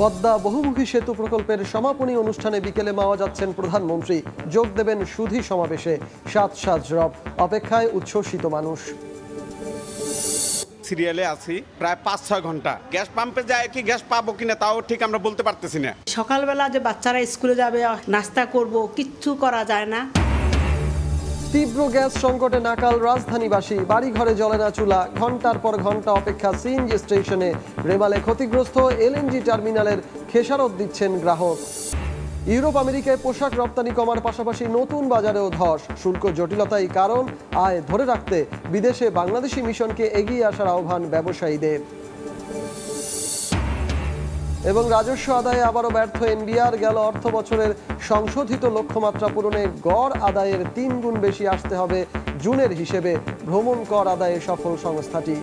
পদ্মা বহুমুখী সেতু প্রকল্পের সমাপনী অনুষ্ঠানে বিকেলে মাওয়া যাচ্ছেন প্রধানমন্ত্রী যোগ দেবেন সুধি সমাবেশে সাত রব অপেক্ষায় উচ্ছ্বসিত মানুষ সিরিয়ালে আছি প্রায় পাঁচ ছয় ঘন্টা গ্যাস পাম্পে যায় কি গ্যাস পাবো কিনা তাও ঠিক আমরা বলতে পারতেছি না সকালবেলা যে বাচ্চারা স্কুলে যাবে নাস্তা করব কিচ্ছু করা যায় না তীব্র গ্যাস সংকটে নাকাল রাজধানীবাসী ঘরে জলে না চুলা ঘন্টার পর ঘন্টা অপেক্ষা সিএনজি স্টেশনে রেমালে ক্ষতিগ্রস্ত এলএনজি টার্মিনালের খেসারত দিচ্ছেন গ্রাহক ইউরোপ আমেরিকায় পোশাক রপ্তানি কমার পাশাপাশি নতুন বাজারেও ধস শুল্ক জটিলতাই কারণ আয় ধরে রাখতে বিদেশে বাংলাদেশি মিশনকে এগিয়ে আসার আহ্বান ব্যবসায়ীদের এবং রাজস্ব আদায়ে আবারও ব্যর্থ এনবিআর গেল অর্থ বছরের সংশোধিত লক্ষ্যমাত্রা পূরণে গড় আদায়ের তিন গুণ বেশি আসতে হবে জুনের হিসেবে ভ্রমণ কর আদায়ে সফল সংস্থাটি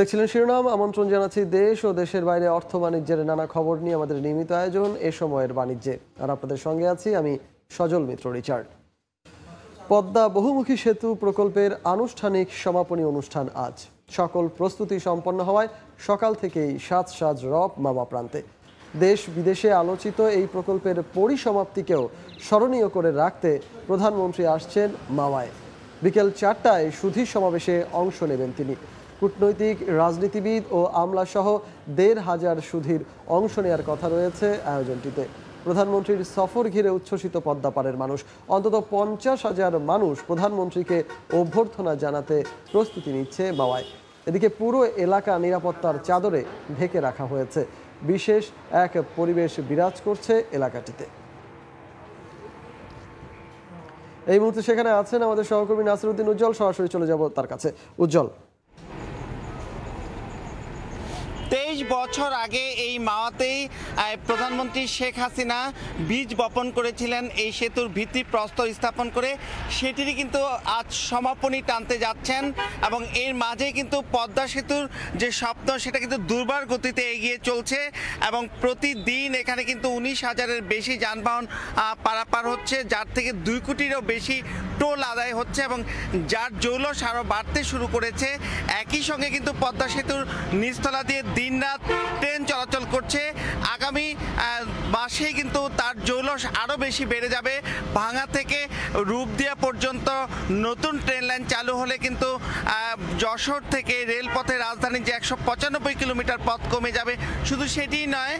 দেখছিলেন শিরোনাম আমন্ত্রণ জানাচ্ছি দেশ ও দেশের বাইরে অর্থ বাণিজ্যের নানা খবর নিয়ে আমাদের নিয়মিত আয়োজন এ সময়ের বাণিজ্যে আর আপনাদের সঙ্গে আছি আমি সজল মিত্র রিচার্ড পদ্মা বহুমুখী সেতু প্রকল্পের আনুষ্ঠানিক সমাপনী অনুষ্ঠান আজ সকল প্রস্তুতি সম্পন্ন হওয়ায় সকাল থেকেই সাজ সাজ রব মামা প্রান্তে দেশ বিদেশে আলোচিত এই প্রকল্পের পরিসমাপ্তিকেও স্মরণীয় করে রাখতে প্রধানমন্ত্রী আসছেন মামায় বিকেল চারটায় সুধীর সমাবেশে অংশ নেবেন তিনি কূটনৈতিক রাজনীতিবিদ ও আমলাসহ দেড় হাজার সুধীর অংশ নেয়ার কথা রয়েছে আয়োজনটিতে প্রধানমন্ত্রীর সফর ঘিরে উচ্ছ্বসিত পদ্মাপাড়ের মানুষ অন্তত পঞ্চাশ হাজার মানুষ প্রধানমন্ত্রীকে অভ্যর্থনা জানাতে প্রস্তুতি নিচ্ছে মাওয়ায় এদিকে পুরো এলাকা নিরাপত্তার চাদরে ঢেকে রাখা হয়েছে বিশেষ এক পরিবেশ বিরাজ করছে এলাকাটিতে এই মুহূর্তে সেখানে আছেন আমাদের সহকর্মী নাসিরুদ্দিন উজ্জ্বল সরাসরি চলে যাব তার কাছে উজ্জ্বল ২৩ বছর আগে এই মাওয়াতেই প্রধানমন্ত্রী শেখ হাসিনা বীজ বপন করেছিলেন এই সেতুর ভিত্তি প্রস্তর স্থাপন করে সেটিরই কিন্তু আজ সমাপনী টানতে যাচ্ছেন এবং এর মাঝে কিন্তু পদ্মা সেতুর যে স্বপ্ন সেটা কিন্তু দুর্বার গতিতে এগিয়ে চলছে এবং প্রতিদিন এখানে কিন্তু উনিশ হাজারের বেশি যানবাহন পারাপার হচ্ছে যার থেকে দুই কোটিরও বেশি টোল আদায় হচ্ছে এবং যার জৌলস আরও বাড়তে শুরু করেছে একই সঙ্গে কিন্তু পদ্মা সেতুর নিচতলা দিয়ে দিনরাত ট্রেন চলাচল করছে আগামী মাসেই কিন্তু তার জৌলস আরও বেশি বেড়ে যাবে ভাঙা থেকে রূপদিয়া পর্যন্ত নতুন ট্রেন লাইন চালু হলে কিন্তু যশোর থেকে রেলপথে রাজধানীর যে একশো পঁচানব্বই কিলোমিটার পথ কমে যাবে শুধু সেটিই নয়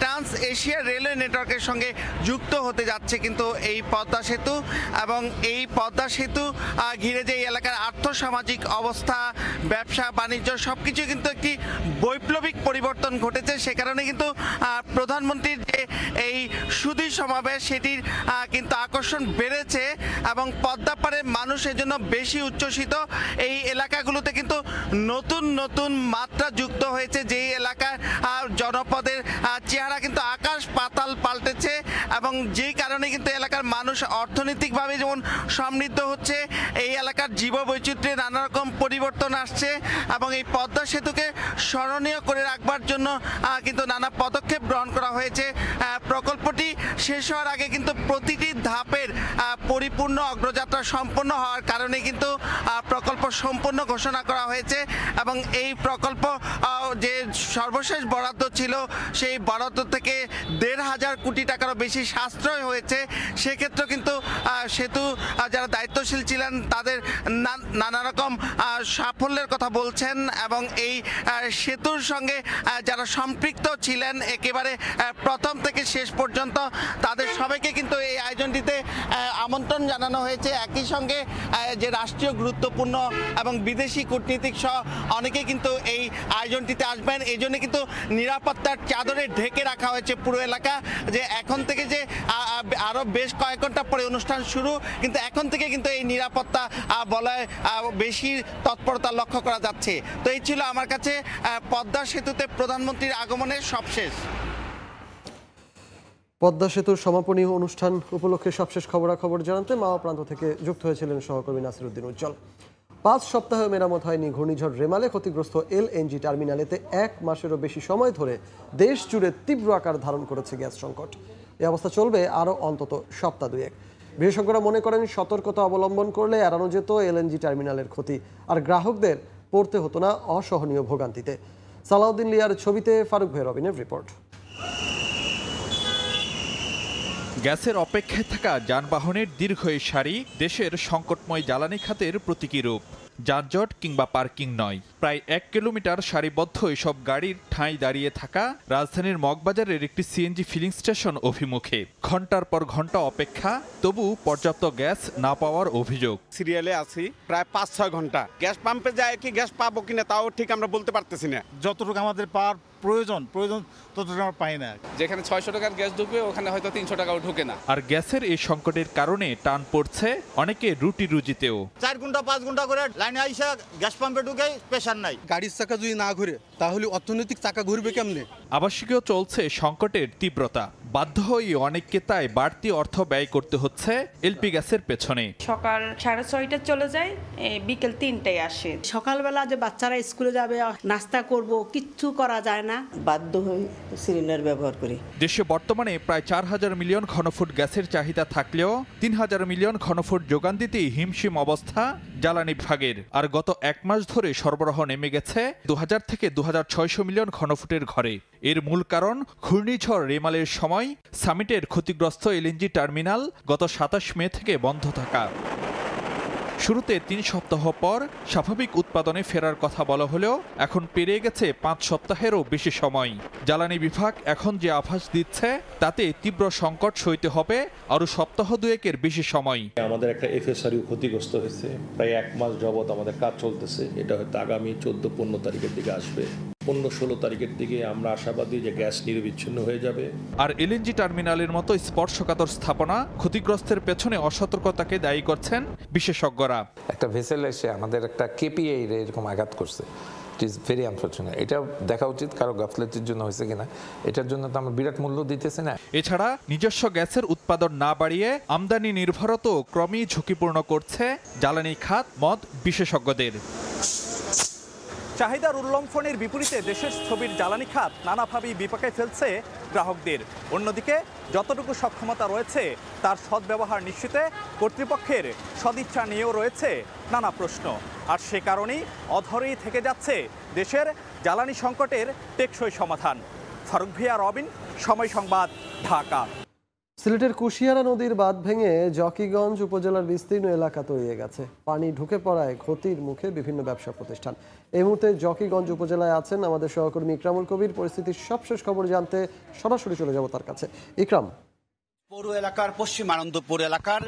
ট্রান্স এশিয়া রেলওয়ে নেটওয়ার্কের সঙ্গে যুক্ত হতে যাচ্ছে কিন্তু এই পদ্মা সেতু এবং এই পদ্মা সেতু ঘিরে যে এলাকার আর্থসামাজিক অবস্থা ব্যবসা বাণিজ্য সব কিছু কিন্তু একটি বৈপ্লবিক পরিবর্তন ঘটেছে সে কারণে কিন্তু প্রধানমন্ত্রীর যে এই সুদী সমাবেশ সেটির কিন্তু আকর্ষণ বেড়েছে এবং পদ্মাপাড়ের মানুষ এজন্য বেশি উচ্ছ্বসিত এই এলাকাগুলোতে কিন্তু নতুন নতুন মাত্রা যুক্ত হয়েছে যেই এলাকার জনপদের চেহারা কিন্তু আকাশ পাতাল পাল্টেছে এবং যেই কারণে কিন্তু এলাকার মানুষ অর্থনৈতিকভাবে যেমন সমৃদ্ধ হচ্ছে এই এলাকার জীববৈচিত্র্যে নানা রকম পরিবর্তন আসছে এবং এই পদ্মা সেতুকে স্মরণীয় করে রাখবার জন্য কিন্তু নানা পদক্ষেপ গ্রহণ করা হয়েছে প্রকল্পটি শেষ হওয়ার আগে কিন্তু প্রতিটি ধাপের পরিপূর্ণ অগ্রযাত্রা সম্পন্ন হওয়ার কারণে কিন্তু প্রকল্প সম্পূর্ণ ঘোষণা করা হয়েছে এবং এই প্রকল্প যে সর্বশেষ বরাদ্দ ছিল সেই বরাদ্দ থেকে দেড় হাজার কোটি টাকারও বেশি সাশ্রয় হয়েছে সেক্ষেত্রে কিন্তু সেতু যারা দায়িত্বশীল ছিলেন তাদের নানা রকম সাফল্যের কথা বলছেন এবং এই সেতুর সঙ্গে যারা সম্পৃক্ত ছিলেন একেবারে প্রথম থেকে শেষ পর্যন্ত তাদের সবাইকে কিন্তু এই আয়োজনটিতে আমন্ত্রণ জানানো হয়েছে একই সঙ্গে যে রাষ্ট্রীয় গুরুত্বপূর্ণ এবং বিদেশি কূটনীতিক সহ অনেকে কিন্তু এই আয়োজনটিতে আসবেন এই জন্য কিন্তু নিরাপত্তার চাদরে ঢেকে রাখা হয়েছে পুরো এলাকা যে এখন থেকে যে আরও বেশ কয়েক ঘন্টা পরে অনুষ্ঠান শুরু কিন্তু এখন থেকে কিন্তু এই নিরাপত্তা বলয় বেশি তৎপরতা লক্ষ্য করা যাচ্ছে তো এই ছিল আমার কাছে পদ্মা সেতুতে প্রধানমন্ত্রীর আগমনের সবশেষ পদ্মা সেতুর সমাপনী অনুষ্ঠান উপলক্ষে সবশেষ খবরাখবর জানাতে মাওয়া প্রান্ত থেকে যুক্ত হয়েছিলেন সহকর্মী নাসিরুদ্দিন উজ্জ্বল পাঁচ সপ্তাহে মেরামত হয়নি ঘূর্ণিঝড় রেমালে ক্ষতিগ্রস্ত এলএনজি টার্মিনালেতে এক মাসেরও বেশি সময় ধরে দেশ জুড়ে তীব্র আকার ধারণ করেছে গ্যাস সংকট এই অবস্থা চলবে আরও অন্তত সপ্তাহ দুয়েক বিশেষজ্ঞরা মনে করেন সতর্কতা অবলম্বন করলে এড়ানো যেত এলএনজি টার্মিনালের ক্ষতি আর গ্রাহকদের পড়তে হতো না অসহনীয় ভোগান্তিতে সালাউদ্দিন লিয়ার ছবিতে ফারুক ভৈরবিনের রিপোর্ট গ্যাসের অপেক্ষায় থাকা যানবাহনের দীর্ঘ এই সারি দেশের সংকটময় জ্বালানি খাতের প্রতীকী রূপ যানজট কিংবা পার্কিং নয় প্রায় এক কিলোমিটার সারিবদ্ধ এসব গাড়ির ঠাঁই দাঁড়িয়ে থাকা রাজধানীর মগবাজারের একটি সিএনজি ফিলিং স্টেশন অভিমুখে ঘন্টার পর ঘন্টা অপেক্ষা তবু পর্যাপ্ত গ্যাস না পাওয়ার অভিযোগ সিরিয়ালে আছি প্রায় পাঁচ ছয় ঘন্টা গ্যাস পাম্পে যায় কি গ্যাস পাবো কিনা তাও ঠিক আমরা বলতে পারতেছি না যতটুকু আমাদের পাওয়ার প্রয়োজন প্রয়োজন ততটা পাই না যেখানে ছয়শো টাকার গ্যাস ঢুকবে ওখানে হয়তো তিনশো টাকাও ঢুকে না আর গ্যাসের এই সংকটের কারণে টান পড়ছে অনেকে রুটি রুজিতেও চার ঘন্টা পাঁচ ঘন্টা করে লাইনে আইসা গ্যাস পাম্পে ঢুকে প্রেশার নাই গাড়ির চাকা যদি না ঘুরে তাহলে অর্থনৈতিক চাকা ঘুরবে কেমনে আবাসিকেও চলছে সংকটের তীব্রতা বাধ্য হয়ে অনেককে তাই বাড়তি অর্থ ব্যয় করতে হচ্ছে এলপি গ্যাসের পেছনে সকাল সাড়ে ছয়টা চলে যায় বিকেল তিনটায় আসে সকালবেলা যে বাচ্চারা স্কুলে যাবে নাস্তা করব কিচ্ছু করা যায় না বাধ্য হয়ে সিলিন্ডার ব্যবহার করি দেশে বর্তমানে প্রায় চার হাজার মিলিয়ন ঘনফুট গ্যাসের চাহিদা থাকলেও তিন হাজার মিলিয়ন ঘনফুট যোগান দিতেই হিমশিম অবস্থা জ্বালানি বিভাগের আর গত এক মাস ধরে সরবরাহ নেমে গেছে দু থেকে দু মিলিয়ন ঘনফুটের ঘরে এর মূল কারণ ঘূর্ণিঝড় রেমালের সময় সামিটের ক্ষতিগ্রস্ত এলএনজি টার্মিনাল গত সাতাশ মে থেকে বন্ধ থাকা শুরুতে তিন সপ্তাহ পর স্বাভাবিক উৎপাদনে ফেরার কথা বলা হলেও এখন পেরিয়ে গেছে পাঁচ সপ্তাহেরও বেশি সময় জ্বালানি বিভাগ এখন যে আভাস দিচ্ছে তাতে তীব্র সংকট সইতে হবে আরও সপ্তাহ দুয়েকের বেশি সময় আমাদের একটা এফএসআর ক্ষতিগ্রস্ত হয়েছে প্রায় এক মাস যাবৎ আমাদের কাজ চলতেছে এটা হয়তো আগামী চোদ্দ পনেরো তারিখের দিকে আসবে পনেরো ষোলো তারিখের দিকে আমরা আশাবাদী যে গ্যাস নিরবিচ্ছিন্ন হয়ে যাবে আর এলএনজি টার্মিনালের মতো স্পর্শকাতর স্থাপনা ক্ষতিগ্রস্তের পেছনে অসতর্কতাকে দায়ী করছেন বিশেষজ্ঞরা একটা ভেসেল এসে আমাদের একটা কেপিআই এরকম আঘাত করছে ইট ইজ ভেরি আনফর্চুনেট এটা দেখা উচিত কারো গাফলেতির জন্য হয়েছে কিনা এটার জন্য তো আমরা বিরাট মূল্য দিতেছে না এছাড়া নিজস্ব গ্যাসের উৎপাদন না বাড়িয়ে আমদানি নির্ভরতাও ক্রমেই ঝুঁকিপূর্ণ করছে জ্বালানি খাত মদ বিশেষজ্ঞদের চাহিদার উল্লম্ফনের বিপরীতে দেশের ছবির জ্বালানি খাত নানাভাবেই বিপাকে ফেলছে গ্রাহকদের অন্যদিকে যতটুকু সক্ষমতা রয়েছে তার সদ্ব্যবহার নিশ্চিতে কর্তৃপক্ষের সদিচ্ছা নিয়েও রয়েছে নানা প্রশ্ন আর সে কারণেই অধরেই থেকে যাচ্ছে দেশের জ্বালানি সংকটের টেকসই সমাধান ফারুক ভিয়া রবিন সময় সংবাদ ঢাকা সিলেটের কুশিয়ারা নদীর বাঁধ ভেঙে জকিগঞ্জ উপজেলার বিস্তীর্ণ এলাকা হয়ে গেছে পানি ঢুকে পড়ায় ক্ষতির মুখে বিভিন্ন ব্যবসা প্রতিষ্ঠান এই মুহূর্তে জকিগঞ্জ উপজেলায় আছেন আমাদের সহকর্মী ইকরামুল কবির পরিস্থিতির সবশেষ খবর জানতে সরাসরি চলে যাব তার কাছে ইকরাম পৌর এলাকার পশ্চিম আনন্দপুর এলাকার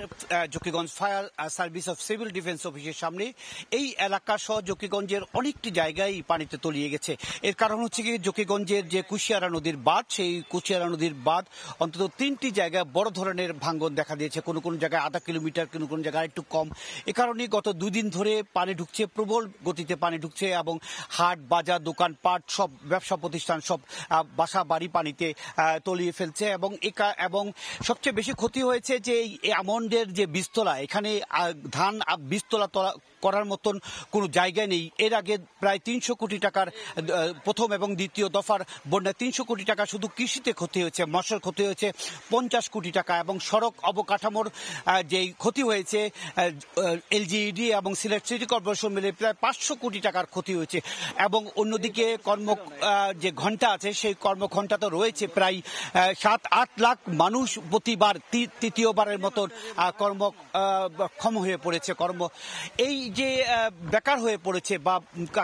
Zakiganj fire service of civil defence অফিসের সামনে এই এলাকা সহ জকিগঞ্জের অনেকটি জায়গায় পানিতে তলিয়ে গেছে এর কারণ হচ্ছে কি জকিগঞ্জের যে কুশিয়ারা নদীর বাঁধ সেই কুশিয়ারা নদীর বাঁধ অন্তত তিনটি জায়গায় বড় ধরনের ভাঙ্গন দেখা দিয়েছে কোনো কোনো জায়গায় আধা কিলোমিটার কোনো কোনো জায়গায় একটু কম এ কারণে গত দুদিন ধরে পানি ঢুকছে প্রবল গতিতে পানি ঢুকছে এবং হাট বাজার দোকান পাট সব ব্যবসা প্রতিষ্ঠান সব বাসা বাড়ি পানিতে তলিয়ে ফেলছে এবং এবং সবচেয়ে বেশি ক্ষতি হয়েছে যে এই আমন্ডের যে বীজতলা এখানে ধান বীজতলা করার মতন কোনো জায়গা নেই এর আগে প্রায় তিনশো কোটি টাকার প্রথম এবং দ্বিতীয় দফার বন্যায় তিনশো কোটি টাকা শুধু কৃষিতে ক্ষতি হয়েছে মশার ক্ষতি হয়েছে পঞ্চাশ কোটি টাকা এবং সড়ক অবকাঠামোর যেই ক্ষতি হয়েছে এলজিইডি এবং সিলেট সিটি কর্পোরেশন মিলে প্রায় পাঁচশো কোটি টাকার ক্ষতি হয়েছে এবং অন্যদিকে কর্ম যে ঘন্টা আছে সেই কর্মঘণ্টা তো রয়েছে প্রায় সাত আট লাখ মানুষ প্রতিবার তৃতীয়বারের মতন কর্ম ক্ষম হয়ে পড়েছে কর্ম এই যে বেকার হয়ে পড়েছে বা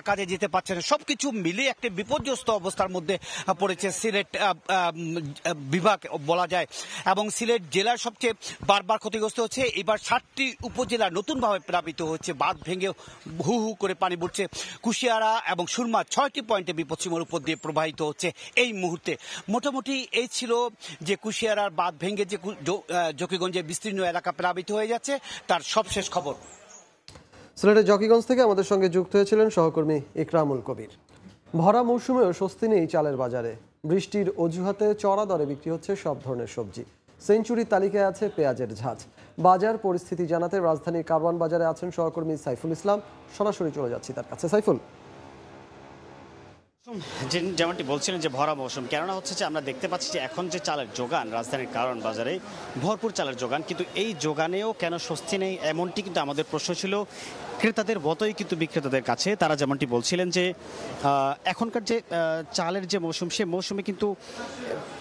কাজে যেতে পারছে না সব কিছু মিলিয়ে একটি বিপর্যস্ত অবস্থার মধ্যে পড়েছে সিলেট বিভাগ বলা যায় এবং সিলেট জেলার সবচেয়ে বারবার ক্ষতিগ্রস্ত হচ্ছে এবার সাতটি উপজেলা নতুনভাবে প্লাবিত হচ্ছে বাঁধ ভেঙে হু হু করে পানি পড়ছে কুশিয়ারা এবং সুরমা ছয়টি পয়েন্টে বিপদসীমার উপর দিয়ে প্রবাহিত হচ্ছে এই মুহূর্তে মোটামুটি এই ছিল যে কুশিয়ারার বাঁধ ভেঙে যে জকিগঞ্জের বিস্তীর্ণ এলাকা প্লাবিত হয়ে যাচ্ছে তার সবশেষ খবর সিলেটের জকিগঞ্জ থেকে আমাদের সঙ্গে যুক্ত হয়েছিলেন সহকর্মী ইকরামুল কবির ভরা মৌসুমেও স্বস্তি নেই চালের বাজারে বৃষ্টির অজুহাতে চড়া দরে বিক্রি হচ্ছে সব ধরনের সবজি সেঞ্চুরির তালিকায় আছে পেঁয়াজের ঝাঁজ বাজার পরিস্থিতি জানাতে রাজধানীর কারওয়ান বাজারে আছেন সহকর্মী সাইফুল ইসলাম সরাসরি চলে যাচ্ছি তার কাছে সাইফুল যেমনটি বলছিলেন যে ভরা মৌসুম কেননা হচ্ছে যে আমরা দেখতে পাচ্ছি যে এখন যে চালের যোগান রাজধানীর কারণ বাজারে ভরপুর চালের যোগান কিন্তু এই যোগানেও কেন স্বস্তি নেই এমনটি কিন্তু আমাদের প্রশ্ন ছিল ক্রেতাদের মতোই কিন্তু বিক্রেতাদের কাছে তারা যেমনটি বলছিলেন যে এখনকার যে চালের যে মৌসুম সে মৌসুমে কিন্তু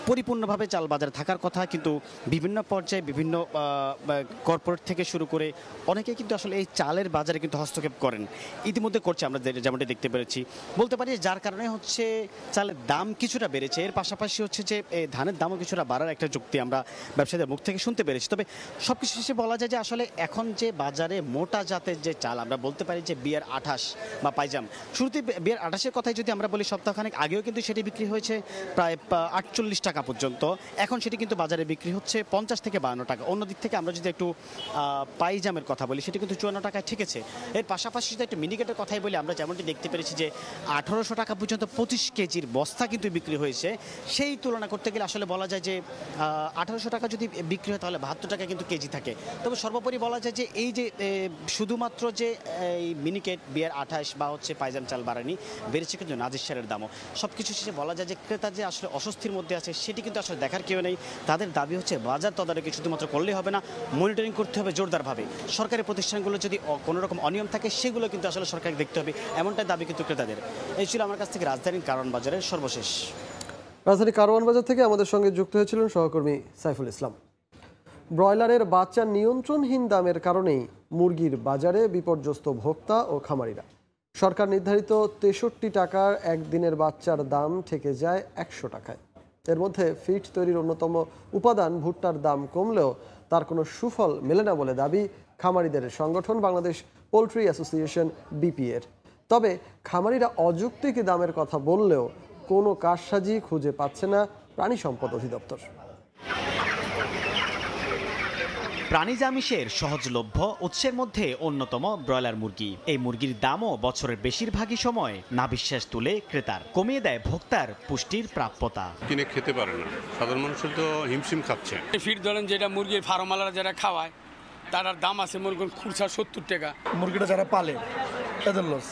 পরিপূর্ণভাবে চাল বাজারে থাকার কথা কিন্তু বিভিন্ন পর্যায়ে বিভিন্ন কর্পোরেট থেকে শুরু করে অনেকে কিন্তু আসলে এই চালের বাজারে কিন্তু হস্তক্ষেপ করেন ইতিমধ্যে করছে আমরা যেমনটি দেখতে পেরেছি বলতে পারি যার কারণে হচ্ছে চালের দাম কিছুটা বেড়েছে এর পাশাপাশি হচ্ছে যে ধানের দামও কিছুটা বাড়ার একটা যুক্তি আমরা ব্যবসায়ীদের মুখ থেকে শুনতে পেরেছি তবে সব কিছু শেষে বলা যায় যে আসলে এখন যে বাজারে মোটা জাতের যে চাল আমরা বলতে পারি যে বিয়ার আঠাশ বা পাইজাম শুরুতে বিয়ার আঠাশের কথাই যদি আমরা বলি সপ্তাহখানেক আগেও কিন্তু সেটি বিক্রি হয়েছে প্রায় আটচল্লিশ টাকা পর্যন্ত এখন সেটি কিন্তু বাজারে বিক্রি হচ্ছে পঞ্চাশ থেকে বাহান্ন টাকা অন্য দিক থেকে আমরা যদি একটু পাইজামের কথা বলি সেটি কিন্তু চুয়ান্ন টাকায় ঠেকেছে এর পাশাপাশি যদি একটু মিনিকেটের কথাই বলি আমরা যেমনটি দেখতে পেরেছি যে আঠারোশো টাকা পর্যন্ত পঁচিশ কেজির বস্তা কিন্তু বিক্রি হয়েছে সেই তুলনা করতে গেলে আসলে বলা যায় যে আঠারোশো টাকা যদি বিক্রি হয় তাহলে বাহাত্তর টাকা কিন্তু কেজি থাকে তবে সর্বোপরি বলা যায় যে এই যে শুধুমাত্র যে এই মিনিকেট বিয়ার আঠাশ বা হচ্ছে পাইজান চাল বাড়ানি বেড়েছে কিন্তু নাজির সারের দামও সব কিছু শেষে বলা যায় যে ক্রেতা যে আসলে অস্বস্তির মধ্যে আছে সেটি কিন্তু আসলে দেখার কেউ নেই তাদের দাবি হচ্ছে বাজার তদারকি শুধুমাত্র করলেই হবে না মনিটরিং করতে হবে জোরদারভাবে সরকারি প্রতিষ্ঠানগুলো যদি কোনো রকম অনিয়ম থাকে সেগুলো কিন্তু আসলে সরকারকে দেখতে হবে এমনটাই দাবি কিন্তু ক্রেতাদের এই ছিল আমার কাছ থেকে রাজধানীর কারণ বাজারের সর্বশেষ রাজধানী কারওয়ান বাজার থেকে আমাদের সঙ্গে যুক্ত হয়েছিলেন সহকর্মী সাইফুল ইসলাম ব্রয়লারের বাচ্চা নিয়ন্ত্রণহীন দামের কারণেই মুরগির বাজারে বিপর্যস্ত ভোক্তা ও খামারিরা সরকার নির্ধারিত তেষট্টি টাকার একদিনের বাচ্চার দাম ঠেকে যায় একশো টাকায় এর মধ্যে ফিট তৈরির অন্যতম উপাদান ভুট্টার দাম কমলেও তার কোনো সুফল মেলে না বলে দাবি খামারিদের সংগঠন বাংলাদেশ পোলট্রি অ্যাসোসিয়েশন বিপিএর তবে খামারিরা অযৌক্তিক দামের কথা বললেও কোনো কারসাজি খুঁজে পাচ্ছে না প্রাণী সম্পদ অধিদপ্তর প্রাণীজ আমিষের সহজলভ্য উৎসের মধ্যে অন্যতম ব্রয়লার মুরগি এই মুরগির দামও বছরের বেশিরভাগই সময় না বিশ্বাস তুলে ক্রেতার কমিয়ে দেয় ভোক্তার পুষ্টির প্রাপ্যতা কিনে খেতে পারে না সাধারণ মানুষ তো হিমশিম খাচ্ছে ফিট ধরেন যেটা মুরগির ফার্মালারা যারা খাওয়ায় তার দাম আছে মুরগির খুরসা খুচরা সত্তর টাকা মুরগিটা যারা পালে তাদের লস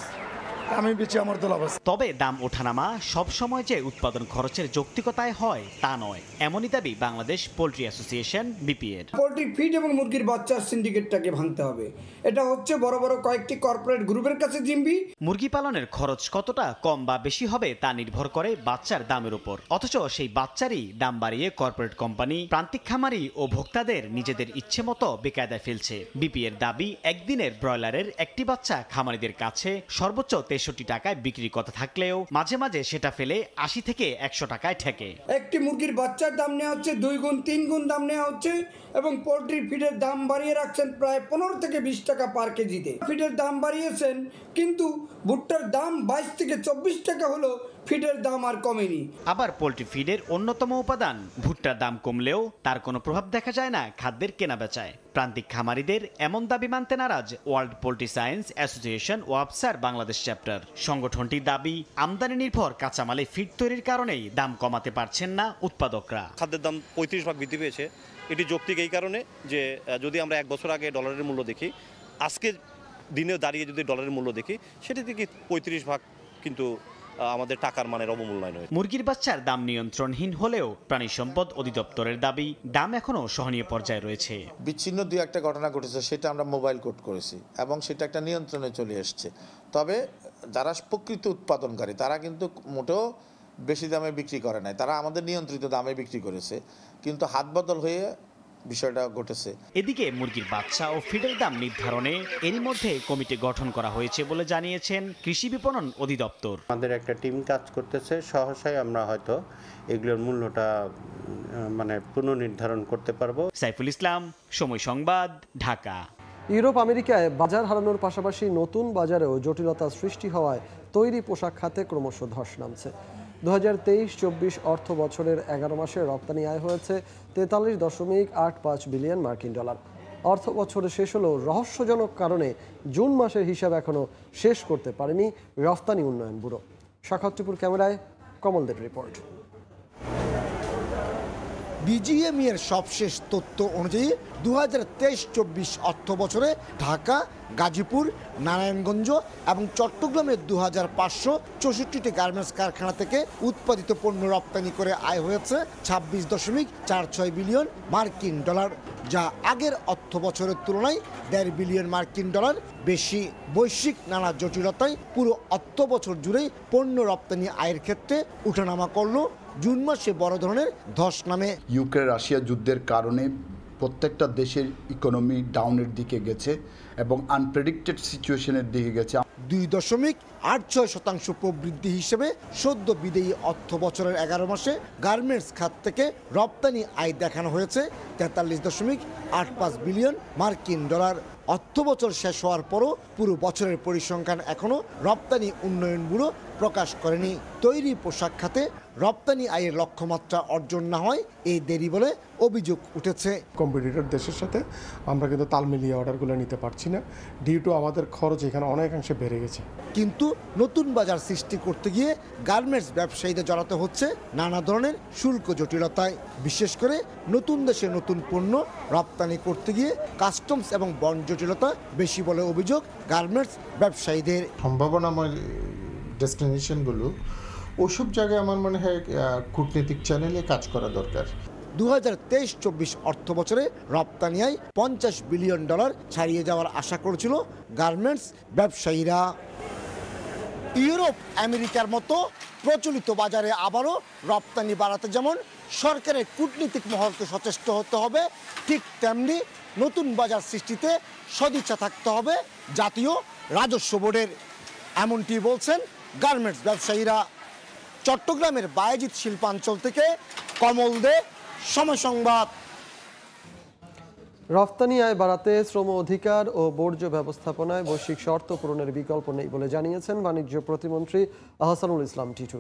আমি বেচি আমার তো লাভ তবে দাম ওঠানামা সব সময় যে উৎপাদন খরচের যৌক্তিকতায় হয় তা নয় এমনই দাবি বাংলাদেশ পোলট্রি অ্যাসোসিয়েশন বিপিএর পোলট্রি ফিড এবং মুরগির বাচ্চা সিন্ডিকেটটাকে ভাঙতে হবে এটা হচ্ছে বড় বড় কয়েকটি কর্পোরেট গ্রুপের কাছে জিম্বি মুরগি পালনের খরচ কতটা কম বা বেশি হবে তা নির্ভর করে বাচ্চার দামের উপর অথচ সেই বাচ্চারই দাম বাড়িয়ে কর্পোরেট কোম্পানি প্রান্তিক খামারি ও ভোক্তাদের নিজেদের ইচ্ছে মতো বেকায়দায় ফেলছে বিপিএর দাবি একদিনের ব্রয়লারের একটি বাচ্চা খামারিদের কাছে সর্বোচ্চ তেষট্টি টাকায় বিক্রি কথা থাকলেও মাঝে মাঝে সেটা ফেলে আশি থেকে একশো টাকায় ঠেকে একটি মুরগির বাচ্চার দাম নেওয়া হচ্ছে দুই গুণ তিন গুণ দাম নেওয়া হচ্ছে এবং পোলট্রি ফিডের দাম বাড়িয়ে রাখছেন প্রায় পনেরো থেকে বিশ টাকা পার কেজিতে ফিডের দাম বাড়িয়েছেন কিন্তু ভুট্টার দাম বাইশ থেকে চব্বিশ টাকা হলো ফিডের দাম আর কমেনি আবার পোলট্রি ফিডের অন্যতম উপাদান ভুট্টার দাম কমলেও তার কোনো প্রভাব দেখা যায় না খাদ্যের কেনা বেচায় প্রান্তিক খামারিদের এমন দাবি মানতে নারাজ ওয়ার্ল্ড পোলট্রি সায়েন্স অ্যাসোসিয়েশন ও আফসার বাংলাদেশ চ্যাপ্টার সংগঠনটির দাবি আমদানি নির্ভর কাঁচামালে ফিড তৈরির কারণেই দাম কমাতে পারছেন না উৎপাদকরা খাদ্যের দাম পঁয়ত্রিশ ভাগ বৃদ্ধি পেয়েছে এটি যৌক্তিক এই কারণে যে যদি আমরা এক বছর আগে ডলারের মূল্য দেখি আজকে দিনে দাঁড়িয়ে যদি ডলারের মূল্য দেখি সেটি থেকে পঁয়ত্রিশ ভাগ কিন্তু আমাদের টাকার মানের অবমূল্যায়ন হয়েছে মুরগির বাচ্চার দাম নিয়ন্ত্রণহীন হলেও প্রাণী সম্পদ অধিদপ্তরের দাবি দাম এখনও সহনীয় পর্যায়ে রয়েছে বিচ্ছিন্ন দুই একটা ঘটনা ঘটেছে সেটা আমরা মোবাইল কোট করেছি এবং সেটা একটা নিয়ন্ত্রণে চলে এসছে তবে যারা প্রকৃত উৎপাদনকারী তারা কিন্তু মোটেও বেশি দামে বিক্রি করে নাই তারা আমাদের নিয়ন্ত্রিত দামে বিক্রি করেছে কিন্তু হাত বদল হয়ে বিষয়টা ঘটেছে এদিকে মুরগির বাচ্চা ও ফিডের দাম নির্ধারণে এরই মধ্যে কমিটি গঠন করা হয়েছে বলে জানিয়েছেন কৃষি বিপণন অধিদপ্তর আমাদের একটা টিম কাজ করতেছে সহসায় আমরা হয়তো এগুলোর মূল্যটা মানে পুনর্নির্ধারণ করতে পারবো সাইফুল ইসলাম সময় সংবাদ ঢাকা ইউরোপ আমেরিকায় বাজার হারানোর পাশাপাশি নতুন বাজারেও জটিলতা সৃষ্টি হওয়ায় তৈরি পোশাক খাতে ক্রমশ ধস নামছে দু হাজার তেইশ চব্বিশ অর্থ বছরের এগারো মাসে রপ্তানি আয় হয়েছে তেতাল্লিশ দশমিক আট পাঁচ বিলিয়ন মার্কিন ডলার অর্থ বছর শেষ হলেও রহস্যজনক কারণে জুন মাসের হিসাব এখনও শেষ করতে পারেনি রফতানি উন্নয়ন ব্যুরো শাখাত্রীপুর ক্যামেরায় কমল দেব রিপোর্ট বিজিএমই এর সবশেষ তথ্য অনুযায়ী দু হাজার তেইশ চব্বিশ অর্থ বছরে ঢাকা গাজীপুর নারায়ণগঞ্জ এবং চট্টগ্রামের দু হাজার পাঁচশো চৌষট্টিটি গার্মেন্টস কারখানা থেকে উৎপাদিত পণ্য রপ্তানি করে আয় হয়েছে ছাব্বিশ দশমিক চার ছয় বিলিয়ন মার্কিন ডলার যা আগের অর্থ বছরের তুলনায় দেড় বিলিয়ন মার্কিন ডলার বেশি বৈশ্বিক নানা জটিলতায় পুরো অর্থ বছর জুড়েই পণ্য রপ্তানি আয়ের ক্ষেত্রে উঠানামা করল জুন মাসে বড় ধরনের ধস নামে ইউক্রেন রাশিয়া যুদ্ধের কারণে প্রত্যেকটা দেশের ইকোনমি ডাউনের দিকে গেছে এবং আনপ্রেডিক্টেড সিচুয়েশনের দিকে গেছে দুই দশমিক আট ছয় শতাংশ প্রবৃদ্ধি হিসেবে সদ্য বিদেয়ী অর্থ বছরের এগারো মাসে গার্মেন্টস খাত থেকে রপ্তানি আয় দেখানো হয়েছে তেতাল্লিশ দশমিক আট পাঁচ বিলিয়ন মার্কিন ডলার অর্থ বছর শেষ হওয়ার পরও পুরো বছরের পরিসংখ্যান এখনও রপ্তানি উন্নয়ন ব্যুরো প্রকাশ করেনি তৈরি পোশাক খাতে রপ্তানি আয়ের লক্ষ্যমাত্রা অর্জন না হয় এই দেরি বলে অভিযোগ উঠেছে কম্পিটিটর দেশের সাথে আমরা কিন্তু তাল মিলিয়ে অর্ডারগুলো নিতে পারছি না ডিউ টু আমাদের খরচ এখানে অনেকাংশে বেড়ে গেছে কিন্তু নতুন বাজার সৃষ্টি করতে গিয়ে গার্মেন্টস ব্যবসায়ীদের জড়াতে হচ্ছে নানা ধরনের শুল্ক জটিলতায় বিশেষ করে নতুন দেশে নতুন পণ্য রপ্তানি করতে গিয়ে কাস্টমস এবং বন জটিলতা বেশি বলে অভিযোগ গার্মেন্টস ব্যবসায়ীদের সম্ভাবনাময় ডেস্টিনেশনগুলো ওসব জায়গায় আমার মনে হয় কূটনীতিক চ্যানেলে কাজ করা দরকার দু হাজার তেইশ চব্বিশ অর্থ বছরে রপ্তানি আয় পঞ্চাশ বিলিয়ন ডলার ছাড়িয়ে যাওয়ার আশা করেছিল গার্মেন্টস ব্যবসায়ীরা ইউরোপ আমেরিকার মতো প্রচলিত বাজারে আবারও রপ্তানি বাড়াতে যেমন সরকারের কূটনীতিক মহলকে সচেষ্ট হতে হবে ঠিক তেমনি নতুন বাজার সৃষ্টিতে সদিচ্ছা থাকতে হবে জাতীয় রাজস্ব বোর্ডের এমনটি বলছেন গার্মেন্টস ব্যবসায়ীরা চট্টগ্রামের বায়োজিত শিল্পাঞ্চল থেকে কমল দে সময় সংবাদ রফতানি আয় বাড়াতে শ্রম অধিকার ও বর্জ্য ব্যবস্থাপনায় বৈশ্বিক শর্ত পূরণের বিকল্প নেই বলে জানিয়েছেন বাণিজ্য প্রতিমন্ত্রী আহসানুল ইসলাম টিটু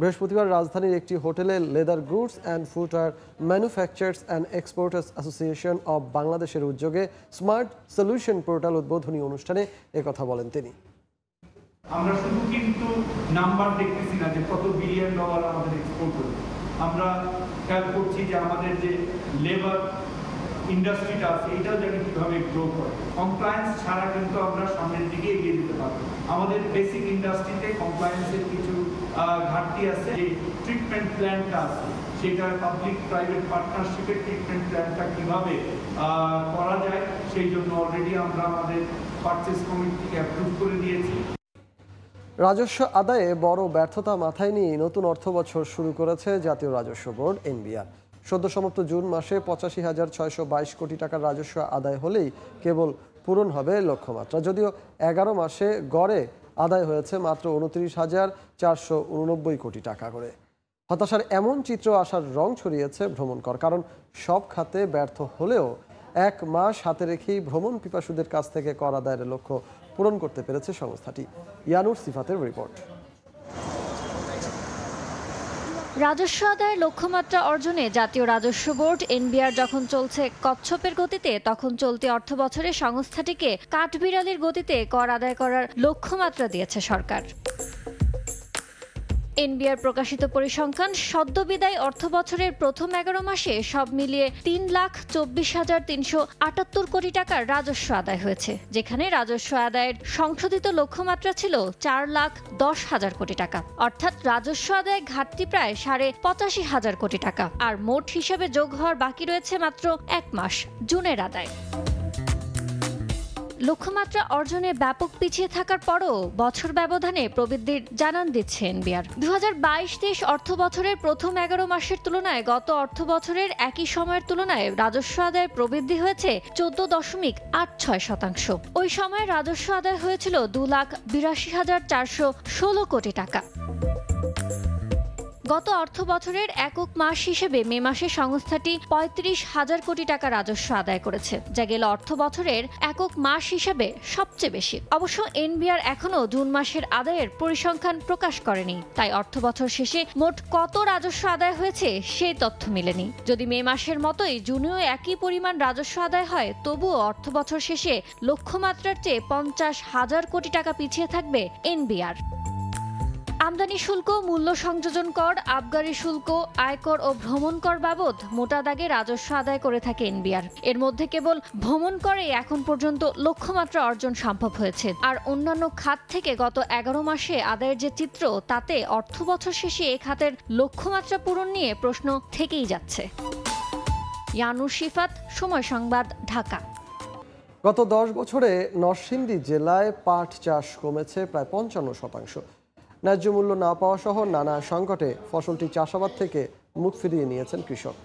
বৃহস্পতিবার রাজধানীর একটি হোটেলে leather goods and footwear manufacturers and exporters association of বাংলাদেশের উদ্যোগে স্মার্ট সলিউশন পোর্টাল উদ্বোধনী অনুষ্ঠানে একথা বলেন তিনি আমরা শুধু কিন্তু নাম্বার দেখতেছি না যে কত বিলিয়ন ডলার আমাদের এক্সপোর্ট হলো আমরা খেয়াল করছি যে আমাদের যে লেবার ইন্ডাস্ট্রিটা আছে এটাও যেন কীভাবে গ্রো করে কমপ্লায়েন্স ছাড়া কিন্তু আমরা সামনের দিকে এগিয়ে দিতে পারবো আমাদের বেসিক ইন্ডাস্ট্রিতে কমপ্লায়েন্সের কিছু ঘাটতি আছে যে ট্রিটমেন্ট প্ল্যানটা আছে সেটা পাবলিক প্রাইভেট পার্টনারশিপের ট্রিটমেন্ট প্ল্যানটা কীভাবে করা যায় সেই জন্য অলরেডি আমরা আমাদের পারচেস কমিটিকে অ্যাপ্রুভ করে দিয়েছি রাজস্ব আদায়ে বড় ব্যর্থতা মাথায় নিয়ে নতুন অর্থ বছর শুরু করেছে জাতীয় রাজস্ব বোর্ড এনবিআর সদ্য সমাপ্ত জুন মাসে পঁচাশি হাজার ছয়শো বাইশ কোটি টাকার রাজস্ব আদায় হলেই কেবল পূরণ হবে লক্ষ্যমাত্রা যদিও এগারো মাসে গড়ে আদায় হয়েছে মাত্র উনত্রিশ হাজার চারশো উননব্বই কোটি টাকা করে হতাশার এমন চিত্র আসার রং ছড়িয়েছে ভ্রমণ কর কারণ সব খাতে ব্যর্থ হলেও এক মাস হাতে রেখেই ভ্রমণ পিপাসুদের কাছ থেকে কর আদায়ের লক্ষ্য পূরণ করতে পেরেছে সংস্থাটি ইয়ানুর সিফাতের রিপোর্ট রাজস্ব আদায়ের লক্ষ্যমাত্রা অর্জনে জাতীয় রাজস্ব বোর্ড এনবিআর যখন চলছে কচ্ছপের গতিতে তখন চলতি অর্থ বছরে সংস্থাটিকে কাঠবিড়ালির গতিতে কর আদায় করার লক্ষ্যমাত্রা দিয়েছে সরকার এনবিআর প্রকাশিত পরিসংখ্যান সদ্যবিদায় অর্থ বছরের প্রথম এগারো মাসে সব মিলিয়ে তিন লাখ চব্বিশ হাজার তিনশো আটাত্তর কোটি টাকার রাজস্ব আদায় হয়েছে যেখানে রাজস্ব আদায়ের সংশোধিত লক্ষ্যমাত্রা ছিল চার লাখ দশ হাজার কোটি টাকা অর্থাৎ রাজস্ব আদায় ঘাটতি প্রায় সাড়ে পঁচাশি হাজার কোটি টাকা আর মোট হিসাবে যোগ হওয়ার বাকি রয়েছে মাত্র এক মাস জুনের আদায় লক্ষ্যমাত্রা অর্জনে ব্যাপক পিছিয়ে থাকার পরও বছর ব্যবধানে প্রবৃদ্ধির জানান দিচ্ছে এনবিআর দু হাজার বাইশ তেইশ অর্থ বছরের প্রথম এগারো মাসের তুলনায় গত অর্থ বছরের একই সময়ের তুলনায় রাজস্ব আদায়ের প্রবৃদ্ধি হয়েছে চোদ্দ দশমিক আট ছয় শতাংশ ওই সময় রাজস্ব আদায় হয়েছিল দু লাখ বিরাশি হাজার চারশো ষোলো কোটি টাকা গত অর্থ বছরের একক মাস হিসেবে মে মাসে সংস্থাটি পঁয়ত্রিশ হাজার কোটি টাকা রাজস্ব আদায় করেছে যা গেল অর্থ বছরের একক মাস হিসেবে সবচেয়ে বেশি অবশ্য এনবিআর এখনও জুন মাসের আদায়ের পরিসংখ্যান প্রকাশ করেনি তাই অর্থ বছর শেষে মোট কত রাজস্ব আদায় হয়েছে সেই তথ্য মিলেনি যদি মে মাসের মতোই জুনেও একই পরিমাণ রাজস্ব আদায় হয় তবুও অর্থ বছর শেষে লক্ষ্যমাত্রার চেয়ে পঞ্চাশ হাজার কোটি টাকা পিছিয়ে থাকবে এনবিআর আমদানি শুল্ক মূল্য সংযোজন কর আবগারি শুল্ক আয়কর ও ভ্রমণ কর বাবদ মোটা দাগে রাজস্ব আদায় করে থাকে এনবিআর এর মধ্যে কেবল ভ্রমণ করে এখন পর্যন্ত লক্ষ্যমাত্রা অর্জন সম্ভব হয়েছে আর অন্যান্য খাত থেকে গত এগারো মাসে আদায়ের যে চিত্র তাতে অর্থ বছর শেষে এ খাতের লক্ষ্যমাত্রা পূরণ নিয়ে প্রশ্ন থেকেই যাচ্ছে ইয়ানুর সময় সংবাদ ঢাকা গত দশ বছরে নরসিংদী জেলায় পাট চাষ কমেছে প্রায় পঞ্চান্ন শতাংশ ন্যায্য মূল্য না পাওয়া সহ নানা সংকটে ফসলটি চাষাবাদ থেকে মুখ ফিরিয়ে নিয়েছেন কৃষক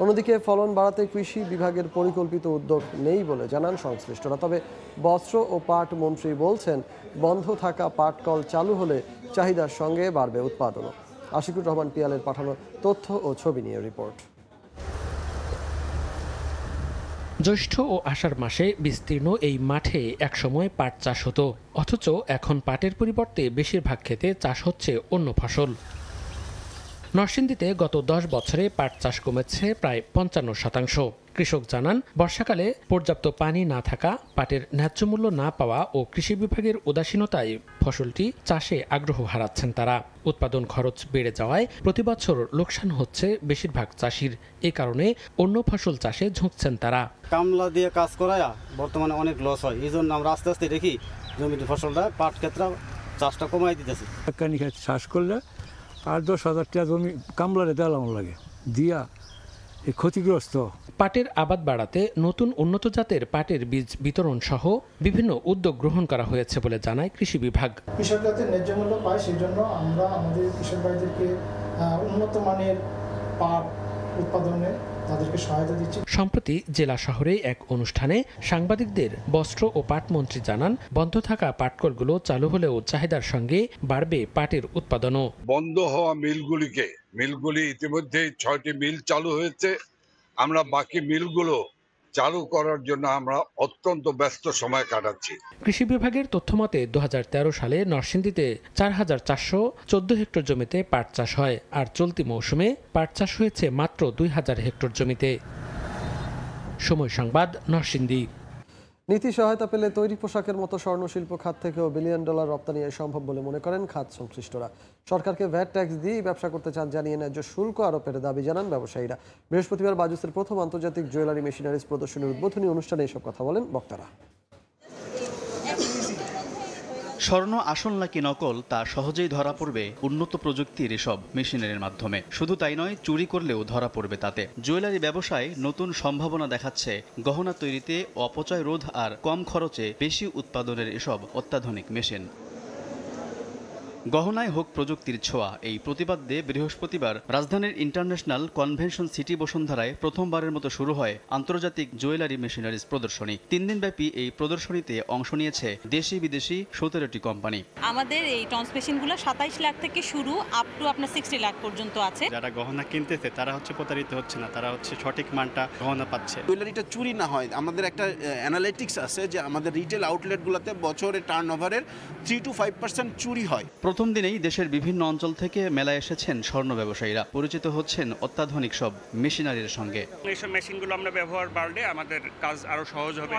অন্যদিকে ফলন বাড়াতে কৃষি বিভাগের পরিকল্পিত উদ্যোগ নেই বলে জানান সংশ্লিষ্টরা তবে বস্ত্র ও পাট মন্ত্রী বলছেন বন্ধ থাকা পাটকল চালু হলে চাহিদার সঙ্গে বাড়বে উৎপাদনও আশিকুর রহমান পিয়ালের পাঠানো তথ্য ও ছবি নিয়ে রিপোর্ট জ্যৈষ্ঠ ও আষাঢ় মাসে বিস্তীর্ণ এই মাঠে একসময় পাট চাষ হতো অথচ এখন পাটের পরিবর্তে বেশিরভাগ ক্ষেতে চাষ হচ্ছে অন্য ফসল নরসিংদীতে গত দশ বছরে পাট চাষ কমেছে প্রায় পঞ্চান্ন শতাংশ কৃষক জানান বর্ষাকালে পর্যাপ্ত পানি না থাকা পাটের ন্যায্য মূল্য না পাওয়া ও কৃষি বিভাগের উদাসীনতায় ফসলটি চাষে আগ্রহ হারাচ্ছেন তারা উৎপাদন খরচ বেড়ে যাওয়ায় প্রতি বছর লোকসান হচ্ছে বেশিরভাগ চাষির এ কারণে অন্য ফসল চাষে ঝুঁকছেন তারা কামলা দিয়ে কাজ করায় বর্তমানে অনেক লস হয় এই জন্য আমরা আস্তে আস্তে দেখি জমির ফসলটা পাট ক্ষেত্রে চাষটা কমাই দিতেছি চাষ করলে আট দশ হাজার টাকা জমি কামলারে দেওয়া লাগে দিয়া ক্ষতিগ্রস্ত পাটের আবাদ বাড়াতে নতুন উন্নত জাতের পাটের বীজ বিতরণ সহ বিভিন্ন উদ্যোগ গ্রহণ করা হয়েছে বলে জানায় কৃষি বিভাগ কৃষক যাতে ন্যায্য মূল্য পায় জন্য আমরা আমাদের কৃষক ভাইদেরকে উন্নত মানের পাট উৎপাদনে তাদেরকে সহায়তা দিচ্ছি সম্প্রতি জেলা শহরে এক অনুষ্ঠানে সাংবাদিকদের বস্ত্র ও পাট মন্ত্রী জানান বন্ধ থাকা পাটকলগুলো চালু হলেও চাহিদার সঙ্গে বাড়বে পাটের উৎপাদনও বন্ধ হওয়া মিলগুলিকে মিলগুলি ইতিমধ্যে ছয়টি মিল চালু হয়েছে আমরা বাকি মিলগুলো চালু করার জন্য আমরা অত্যন্ত ব্যস্ত সময় কাটাচ্ছি কৃষি বিভাগের তথ্য মতে দু সালে নরসিংদীতে চার হাজার চারশো চোদ্দ হেক্টর জমিতে পাট চাষ হয় আর চলতি মৌসুমে পাট চাষ হয়েছে মাত্র দুই হাজার হেক্টর জমিতে সময় সংবাদ নরসিংদী নীতি সহায়তা পেলে তৈরি পোশাকের মতো স্বর্ণশিল্প খাত থেকেও বিলিয়ন ডলার রপ্তানি সম্ভব বলে মনে করেন খাত সংশ্লিষ্টরা সরকারকে ভ্যাট ট্যাক্স দিয়ে ব্যবসা করতে চান জানিয়ে ন্যায্য শুল্ক আরোপের দাবি জানান ব্যবসায়ীরা বৃহস্পতিবার বাজুসের প্রথম আন্তর্জাতিক জুয়েলারি মেশিনারিজ প্রদর্শনীর উদ্বোধনী অনুষ্ঠানে এসব কথা বলেন বক্তারা স্বর্ণ আসল নাকি নকল তা সহজেই ধরা পড়বে উন্নত প্রযুক্তির এসব মেশিনের মাধ্যমে শুধু তাই নয় চুরি করলেও ধরা পড়বে তাতে জুয়েলারি ব্যবসায় নতুন সম্ভাবনা দেখাচ্ছে গহনা তৈরিতে অপচয় রোধ আর কম খরচে বেশি উৎপাদনের এসব অত্যাধুনিক মেশিন গহনায় হোক প্রযুক্তির ছোঁয়া এই দিয়ে বৃহস্পতিবার রাজধানীর ইন্টারন্যাশনাল কনভেনশন সিটি বসুন্ধরায় প্রথমবারের মতো শুরু হয় আন্তর্জাতিক জুয়েলারি মেশিনারিজ প্রদর্শনী তিন দিনব্যাপী এই প্রদর্শনীতে অংশ নিয়েছে দেশি বিদেশি সতেরোটি কোম্পানি আমাদের এই টন্স মেশিনগুলো সাতাইশ লাখ থেকে শুরু আপ টু আপনার সিক্সটি লাখ পর্যন্ত আছে যারা গহনা কিনতেছে তারা হচ্ছে প্রতারিত হচ্ছে না তারা হচ্ছে সঠিক মানটা গহনা পাচ্ছে জুয়েলারিটা চুরি না হয় আমাদের একটা অ্যানালিটিক্স আছে যে আমাদের রিটেল আউটলেটগুলোতে বছরে টার্ন ওভারের থ্রি টু ফাইভ পার্সেন্ট চুরি হয় প্রথম দিনেই দেশের বিভিন্ন অঞ্চল থেকে মেলায় এসেছেন স্বর্ণ ব্যবসায়ীরা পরিচিত হচ্ছেন অত্যাধুনিক সব মেশিনারির সঙ্গে এইসব মেশিনগুলো আমরা ব্যবহার বাড়লে আমাদের কাজ আরও সহজ হবে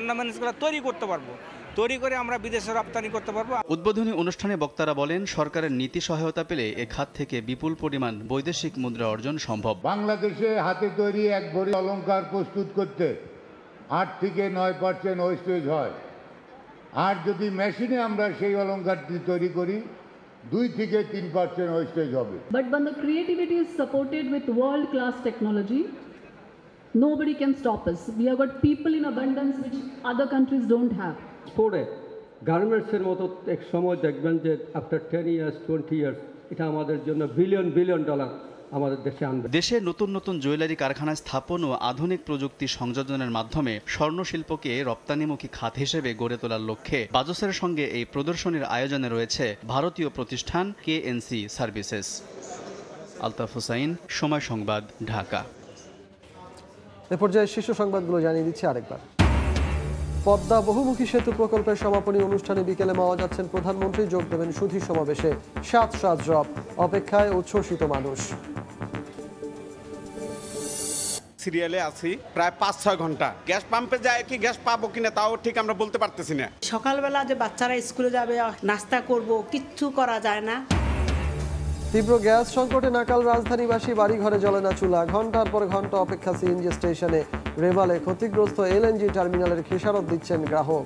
তৈরি করতে পারবো তৈরি করে আমরা বিদেশে রপ্তানি করতে পারবো উদ্বোধনী অনুষ্ঠানে বক্তারা বলেন সরকারের নীতি সহায়তা পেলে এ খাত থেকে বিপুল পরিমাণ বৈদেশিক মুদ্রা অর্জন সম্ভব বাংলাদেশে হাতে তৈরি এক ভরি অলঙ্কার প্রস্তুত করতে আট থেকে নয় পার্সেন্ট ওয়েস্টেজ হয় আর যদি মেশিনে আমরা সেই অলঙ্কারটি তৈরি করি But when the creativity is supported with world class technology nobody can stop us we have got people in abundance which other countries don't have পরে গার্মেন্টসের মতো এক সময় এটা আমাদের জন্য বিলিয়ন বিলিয়ন ডলার আমাদের দেশে আনবে দেশে নতুন নতুন জুয়েলারি কারখানা স্থাপন ও আধুনিক প্রযুক্তি সংযোজনের মাধ্যমে স্বর্ণশিল্পকে রপ্তানিমুখী খাত হিসেবে গড়ে তোলার লক্ষ্যে বাজসের সঙ্গে এই প্রদর্শনীর আয়োজনে রয়েছে ভারতীয় প্রতিষ্ঠান কেএনসি সার্ভিসেস আলতাফ হুসাইন সময় সংবাদ ঢাকা এ পর্যায়ে শীর্ষ সংবাদগুলো জানিয়ে দিচ্ছি আরেকবার পদ্মা বহুমুখী সেতু প্রকল্পের সমাপনী অনুষ্ঠানে বিকেলে মাওয়া যাচ্ছেন প্রধানমন্ত্রী যোগ দেবেন সুধী সমাবেশে সাত সাত জব অপেক্ষায় উচ্ছ্বসিত মানুষ সিরিয়ালে আছি প্রায় পাঁচ ছয় ঘন্টা গ্যাস পাম্পে যায় কি গ্যাস পাবো কিনা তাও ঠিক আমরা বলতে পারতেছি না সকালবেলা যে বাচ্চারা স্কুলে যাবে নাস্তা করব কিচ্ছু করা যায় না তীব্র গ্যাস সংকটে নাকাল রাজধানীবাসী বাড়ি ঘরে জলে না চুলা ঘন্টার পর ঘন্টা অপেক্ষা সিএনজি স্টেশনে রেমালে ক্ষতিগ্রস্ত এলএনজি টার্মিনালের খেসারত দিচ্ছেন গ্রাহক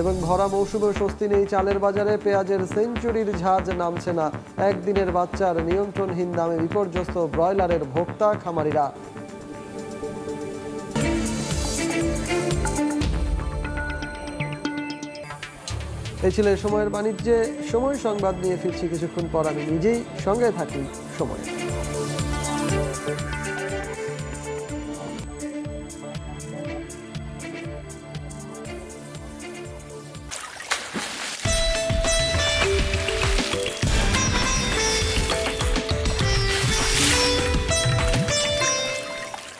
এবং ভরা মৌসুমে স্বস্তি নেই চালের বাজারে পেঁয়াজের সেঞ্চুরির ঝাঁজ নামছে না একদিনের বাচ্চার নিয়ন্ত্রণহীন দামে বিপর্যস্ত ব্রয়লারের ভোক্তা খামারিরা এই ছিল সময়ের বাণিজ্যে সময় সংবাদ নিয়ে ফিরছি কিছুক্ষণ পর আমি নিজেই সঙ্গে থাকি সময়